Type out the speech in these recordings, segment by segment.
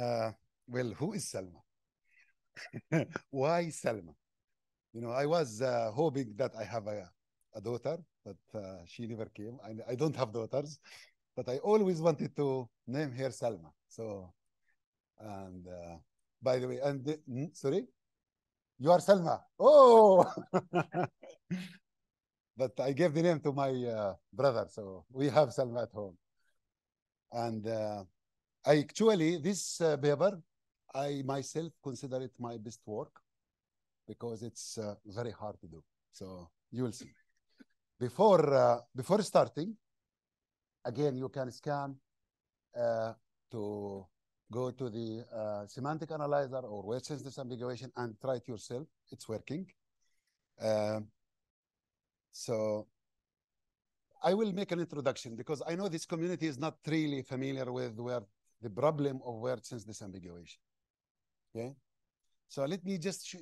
uh, well, who is Salma? Why Salma? You know, I was uh, hoping that I have a, a daughter, but uh, she never came. I, I don't have daughters, but I always wanted to name her Salma. So, and uh, by the way, and the, mm, sorry, you are Salma. Oh, but I gave the name to my uh, brother, so we have Salma at home. And uh, actually, this uh, paper, I myself consider it my best work because it's uh, very hard to do. So you will see. Before, uh, before starting, again, you can scan uh, to go to the uh, semantic analyzer or word sense disambiguation and try it yourself. It's working. Um, so I will make an introduction because I know this community is not really familiar with where the problem of word sense disambiguation. Okay? So let me just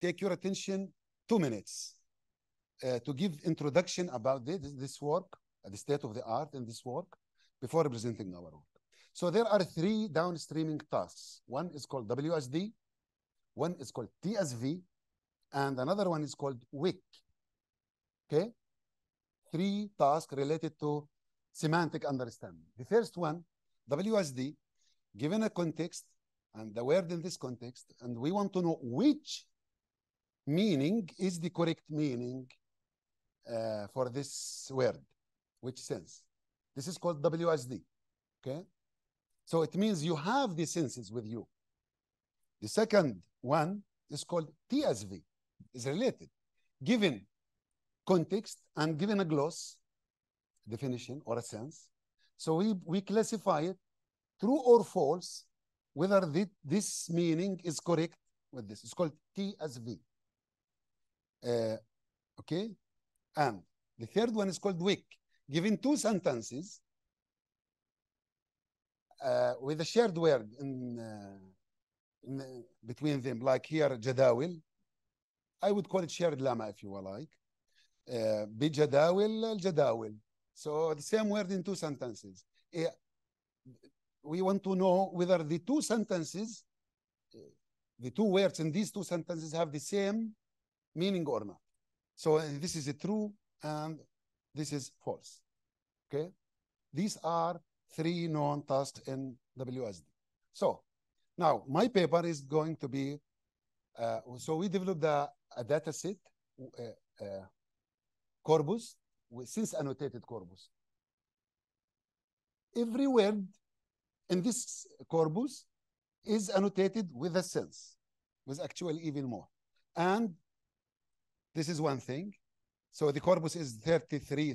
take your attention two minutes uh, to give introduction about this, this work, uh, the state of the art in this work, before presenting our work. So there are three downstreaming tasks. One is called WSD, one is called TSV, and another one is called WIC. Okay? Three tasks related to semantic understanding. The first one WSD given a context and the word in this context, and we want to know which meaning is the correct meaning uh, for this word, which sense. This is called WSD. Okay? So it means you have the senses with you. The second one is called TSV, is related. Given context and given a gloss, definition, or a sense, so we, we classify it true or false, whether this meaning is correct with this. It's called T as Uh, okay? And the third one is called weak. giving two sentences uh, with a shared word in, uh, in, uh, between them, like here, jadawil, I would call it shared lama if you like. بجداول uh, الجداول so the same word in two sentences. Eh, we want to know whether the two sentences, eh, the two words in these two sentences have the same meaning or not. So this is true and this is false. Okay? These are three known tasks in WSD. So now my paper is going to be, uh, so we developed a, a data set, uh, uh, corpus since annotated corpus. Every word in this corpus is annotated with a sense, with actual even more. And this is one thing. So the corpus is 33,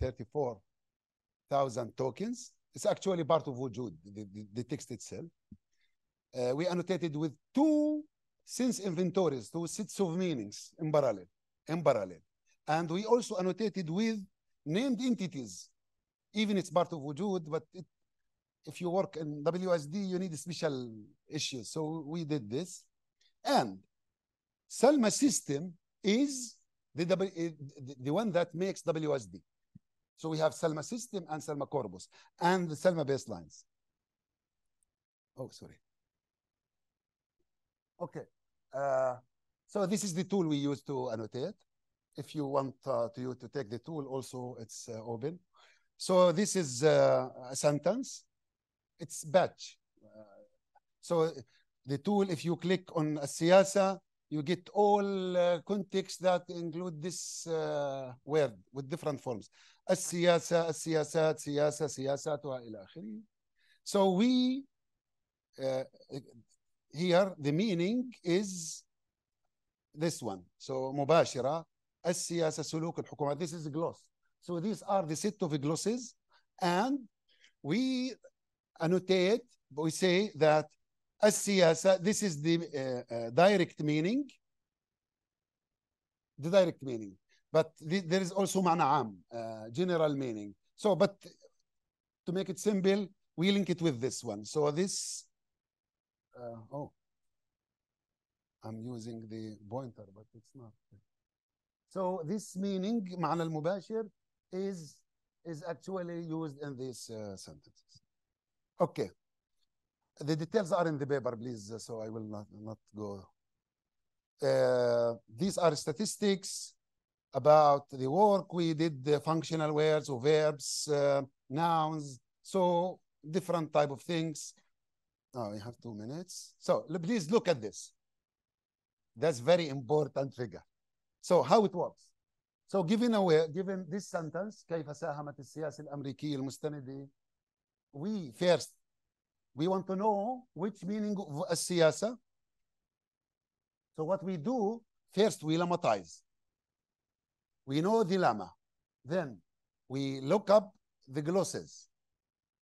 34,000 tokens. It's actually part of wujud, the, the, the text itself. Uh, we annotated with two sense inventories, two sets of meanings in parallel, in parallel. And we also annotated with named entities. Even it's part of wujud, but it, if you work in WSD, you need special issues. So we did this. And Salma system is eh, the, the one that makes WSD. So we have Salma system and Salma corpus and the Salma baselines. Oh, sorry. Okay. Uh, so this is the tool we use to annotate. If you want uh, to you to take the tool, also it's uh, open. So this is uh, a sentence. It's batch. so the tool, if you click on a siyasa, you get all uh, contexts that include this uh, word with different forms. السياسة, السياسات, سياسة, سياسات وإلى آخره. So we, uh, here the meaning is this one. So mubashira. السياسه سلوك الحكومات this is gloss so these are the set of glosses and we annotate we say that السياسه this is the uh, uh, direct meaning the direct meaning but th there is also معنى عام uh, general meaning so but to make it simple we link it with this one so this uh, oh I'm using the pointer but it's not so this meaning, معنى المباشر, is, is actually used in these uh, sentences. Okay. The details are in the paper, please, uh, so I will not, not go. Uh, these are statistics about the work we did, the functional words or verbs, uh, nouns, so different type of things. oh, we have two minutes. So please look at this. That's very important figure. So how it works? So given away, given this sentence, كيف ساهمت السياسة الأمريكية المستندة? We first, we want to know which meaning of السياسة. So what we do, first we lemmatize. We know the lemma. Then we look up the glosses.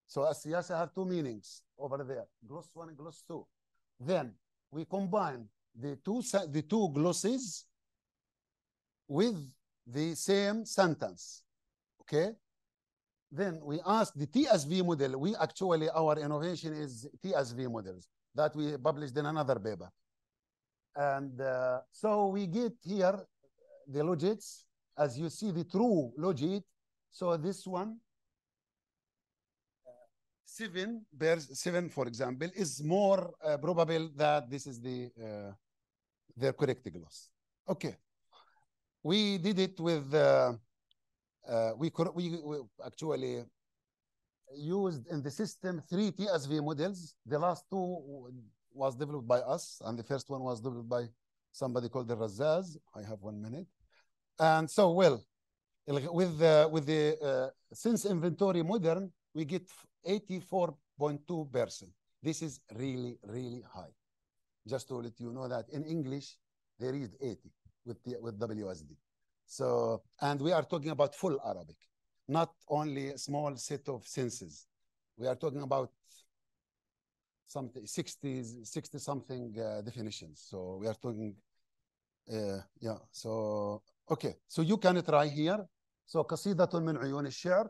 So السياسة have two meanings over there, gloss one and gloss two. Then we combine the two, the two glosses with the same sentence. Okay? Then we ask the TSV model. We actually, our innovation is TSV models that we published in another paper. And uh, so we get here the logits. As you see, the true logit. So this one, uh, seven bears seven, for example, is more uh, probable that this is the uh, the correct gloss. Okay we did it with uh, uh, we, we, we actually used in the system three TSV models. The last two was developed by us, and the first one was developed by somebody called the Razaz. I have one minute. And so, well, with the, with the uh, since inventory modern, we get 84.2 percent. This is really, really high. Just to let you know that in English, they read 80 with, the, with WSD. So, and we are talking about full Arabic, not only a small set of senses. We are talking about something 60, 60 something uh, definitions. So we are talking, uh, yeah. So okay, so you can try here. So قصيدة من عيون الشعر.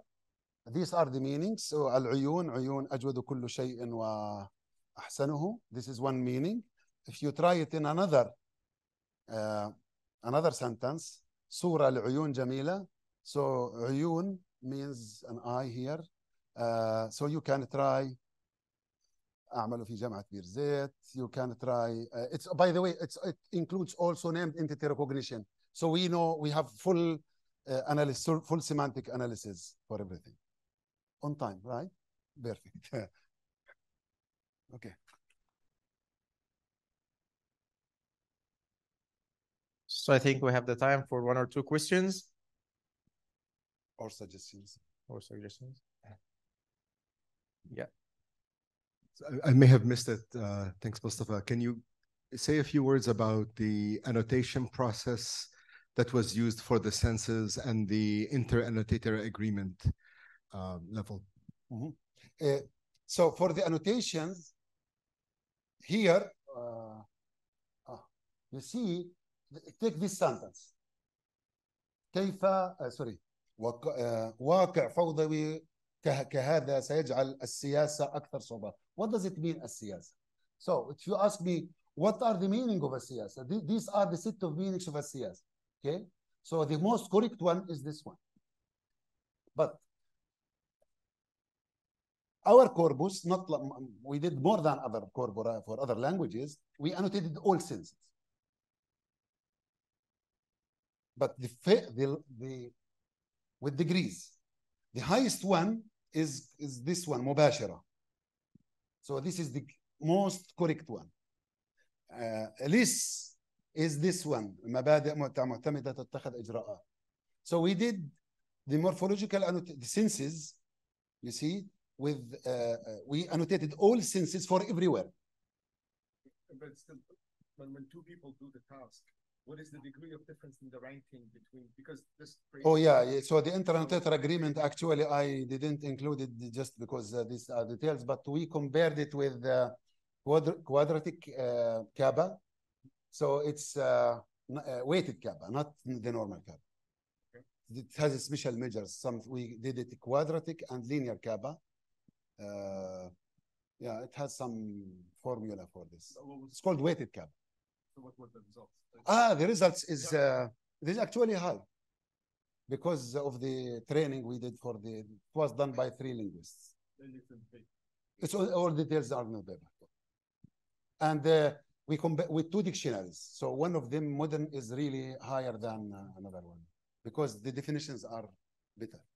These are the meanings. So العيون عيون أجود كل شيء وأحسنه. This is one meaning. If you try it in another. Uh, another sentence surah al-uyun jamila so uyun means an eye here uh, so you can try اعمله في جامعه بير زيت you can try uh, it's by the way it's, it includes also named entity recognition so we know we have full uh, analysis full semantic analysis for everything on time right perfect okay So I think we have the time for one or two questions. Or suggestions. Or suggestions. Yeah. I may have missed it. Uh, thanks, Mustafa. Can you say a few words about the annotation process that was used for the census and the inter-annotator agreement um, level? Mm -hmm. uh, so for the annotations, here, uh, uh you see take this sentence كيف سوري واقع فوضوي كهذا سيجعل السياسة أكثر صعوبة what does it mean السياسة so if you ask me what are the meaning of السياسة these are the set of meanings of السياسة okay so the most correct one is this one but our corpus not we did more than other corpora for other languages we annotated all senses but the, the, the with degrees. The highest one is, is this one, mubashara. So this is the most correct one. Uh, less is this one, تتخذ So we did the morphological the senses, you see, with uh, uh, we annotated all senses for everywhere. But still, when, when two people do the task, what is the degree of difference in the ranking between because this oh yeah, so the internotator agreement actually i didn't include it just because uh, these are details but we compared it with quadr quadratic uh, so it's uh, uh, weighted Kaba, not the normal Kaba. it has special measures some we did it quadratic and linear kappa uh, yeah it has some formula for this it's called weighted Kaba what were the results? Ah, the results is uh, this actually high because of the training we did for the it was done by three linguists. It's all, all details are not there. And uh, we compare with two dictionaries. So one of them modern is really higher than uh, another one because the definitions are better.